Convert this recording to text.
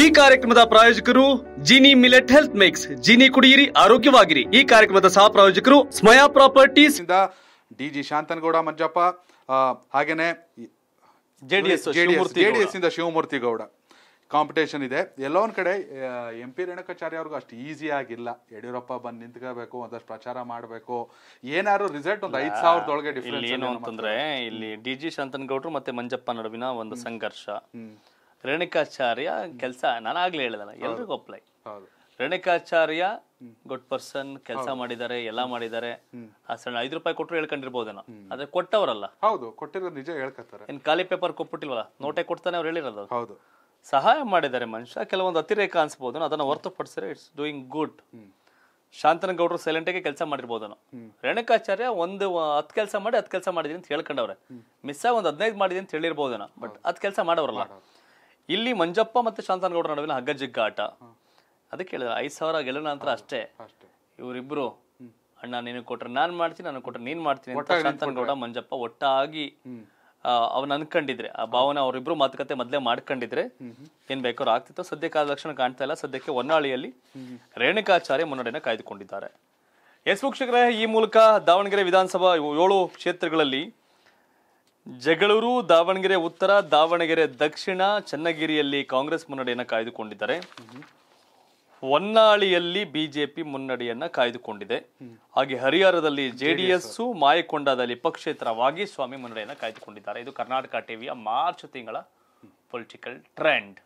ಈ ಕಾರ್ಯಕ್ರಮದ ಪ್ರಾಯೋಜಕರು Jini millet health mix Jini ಕುಡಿಯಿರಿ ಆರೋಗ್ಯವಾಗಿರಿ ಈ ಕಾರ್ಯಕ್ರಮದ ಸಹ ಪ್ರಾಯೋಜಕರು ಸ್ಮಯಾ ಪ್ರಾಪರ್ಟೀಸ್ ಇಂದ ಡಿ ಶಾಂತನಗೌಡ ಮಂಜಪ್ಪ ಹಾಗೇನೆ ಜೆಡಿಎಸ್ ಜೆಡಿಎಸ್ ಇಂದ ಶಿವಮೂರ್ತಿ ಗೌಡ ಕಾಂಪಿಟೇಷನ್ ಇದೆ ಎಲ್ಲೊಂದ್ ಕಡೆ ಎಂ ಪಿ ರೇಣುಕಾಚಾರ್ಯ ಅವ್ರಿಗೂ ಅಷ್ಟು ಈಸಿ ಆಗಿಲ್ಲ ಯಡಿಯೂರಪ್ಪ ಬಂದು ನಿಂತ್ಕೋಬೇಕು ಒಂದಷ್ಟು ಪ್ರಚಾರ ಮಾಡಬೇಕು ಏನಾದ್ರು ರಿಸಲ್ಟ್ ಒಂದು ಐದ್ ಸಾವಿರದೊಳಗೆ ಡಿಫ್ರೆನ್ಸ್ ಏನು ಅಂತಂದ್ರೆ ಇಲ್ಲಿ ಡಿ ಜಿ ಶಾಂತನಗೌಡರು ಮತ್ತೆ ಮಂಜಪ್ಪ ನಡುವಿನ ಒಂದು ಸಂಘರ್ಷ ರೇಣುಕಾಚಾರ್ಯ ಕೆಲಸ ನಾನು ಆಗ್ಲೇ ಹೇಳಿದಲ್ಲ ಎಲ್ರಿಗೂ ಅಪ್ಲೈ ರೇಣುಕಾಚಾರ್ಯ ಗುಡ್ ಪರ್ಸನ್ ಕೆಲಸ ಮಾಡಿದ್ದಾರೆ ಎಲ್ಲ ಮಾಡಿದ್ದಾರೆ ಆ ಸಣ್ಣ ಐದು ರೂಪಾಯಿ ಕೊಟ್ಟರು ಹೇಳ್ಕೊಂಡಿರ್ಬೋದೇನೋ ಆದ್ರೆ ಕೊಟ್ಟವರಲ್ಲ ಹೌದು ಕೊಟ್ಟಿರೋ ನಿಜ ಹೇಳ್ಕತ್ತಾರೆ ಇನ್ ಖಾಲಿ ಪೇಪರ್ ಕೊಟ್ಬಿಟ್ಟಿಲ್ವಲ್ಲ ನೋಟೆ ಕೊಡ್ತಾನೆ ಅವ್ರು ಹೇಳಿರೋದು ಹೌದು ಸಹಾಯ ಮಾಡಿದ್ದಾರೆ ಮನುಷ್ಯ ಕೆಲವೊಂದು ಅತಿರೇಕ ಅನ್ಸ್ಬೋದು ಅದನ್ನ ಹೊರತುಪಡಿಸಿದ್ರೆ ಇಟ್ಸ್ ಡೂಯಿಂಗ್ ಗುಡ್ ಶಾಂತನಗೌಡರು ಸೈಲೆಂಟ್ ಆಗಿ ಕೆಲಸ ಮಾಡಿರ್ಬೋದನು ರೇಣುಕಾಚಾರ್ಯ ಒಂದು ಹತ್ ಕೆಲಸ ಮಾಡಿ ಹತ್ ಕೆಲಸ ಮಾಡಿದೀನಿ ಅಂತ ಹೇಳ್ಕೊಂಡವ್ರೆ ಮಿಸ್ ಆಗಿ ಒಂದು ಹದಿನೈದು ಮಾಡಿದೀನಿ ಅಂತ ಹೇಳಿರ್ಬೋದು ಬಟ್ ಹತ್ ಕೆಲಸ ಮಾಡೋರಲ್ಲ ಇಲ್ಲಿ ಮಂಜಪ್ಪ ಮತ್ತೆ ಶಾಂತನಗೌಡರ ನಡುವಿನ ಹಗ್ಗ ಆಟ ಅದಕ್ಕೆ ಹೇಳಿದ್ರೆ ಐದು ಸಾವಿರ ಗೆಲ್ಲ ನಂತರ ಅಷ್ಟೇ ಇವರಿಬ್ರು ಅಣ್ಣ ನೀನು ಕೊಟ್ರೆ ನಾನು ಮಾಡ್ತೀನಿ ನಾನು ಕೊಟ್ರೆ ನೀನು ಮಾಡ್ತೀನಿ ಶಾಂತನಗೌಡ ಮಂಜಪ್ಪ ಒಟ್ಟಾಗಿ ಅವ್ನ ಅನ್ಕೊಂಡಿದ್ರೆ ಆ ಭಾವನೆ ಅವರಿಬ್ರು ಮಾತುಕತೆ ಮೊದಲೇ ಮಾಡ್ಕೊಂಡಿದ್ರೆ ಏನ್ ಬೇಕೋ ಆಗ್ತಿತ್ತು ಸದ್ಯಕ್ಕೆ ಕಾಲದ ಲಕ್ಷಣ ಕಾಣ್ತಾ ಇಲ್ಲ ಸದ್ಯಕ್ಕೆ ಹೊನ್ನಾಳಿಯಲ್ಲಿ ರೇಣುಕಾಚಾರ್ಯ ಮುನ್ನಡೆನ ಕಾಯ್ದುಕೊಂಡಿದ್ದಾರೆ ಎಸ್ ವೀಕ್ಷಕರೇ ಈ ಮೂಲಕ ದಾವಣಗೆರೆ ವಿಧಾನಸಭಾ ಏಳು ಕ್ಷೇತ್ರಗಳಲ್ಲಿ ಜಗಳೂರು ದಾವಣಗೆರೆ ಉತ್ತರ ದಾವಣಗೆರೆ ದಕ್ಷಿಣ ಚನ್ನಗಿರಿಯಲ್ಲಿ ಕಾಂಗ್ರೆಸ್ ಮುನ್ನಡೆಯನ್ನು ಕಾಯ್ದುಕೊಂಡಿದ್ದಾರೆ ಹೊನ್ನಾಳಿಯಲ್ಲಿ ಬಿಜೆಪಿ ಮುನ್ನಡೆಯನ್ನ ಕಾಯ್ದುಕೊಂಡಿದೆ ಹಾಗೆ ಹರಿಹರದಲ್ಲಿ ಜೆಡಿಎಸ್ ಮಾಯಕೊಂಡದಲ್ಲಿ ಪಕ್ಷೇತರವಾಗಿ ಸ್ವಾಮಿ ಮುನ್ನಡೆಯನ್ನು ಕಾಯ್ದುಕೊಂಡಿದ್ದಾರೆ ಇದು ಕರ್ನಾಟಕ ಟಿವಿಯ ಮಾರ್ಚ್ ತಿಂಗಳ ಪೊಲಿಟಿಕಲ್ ಟ್ರೆಂಡ್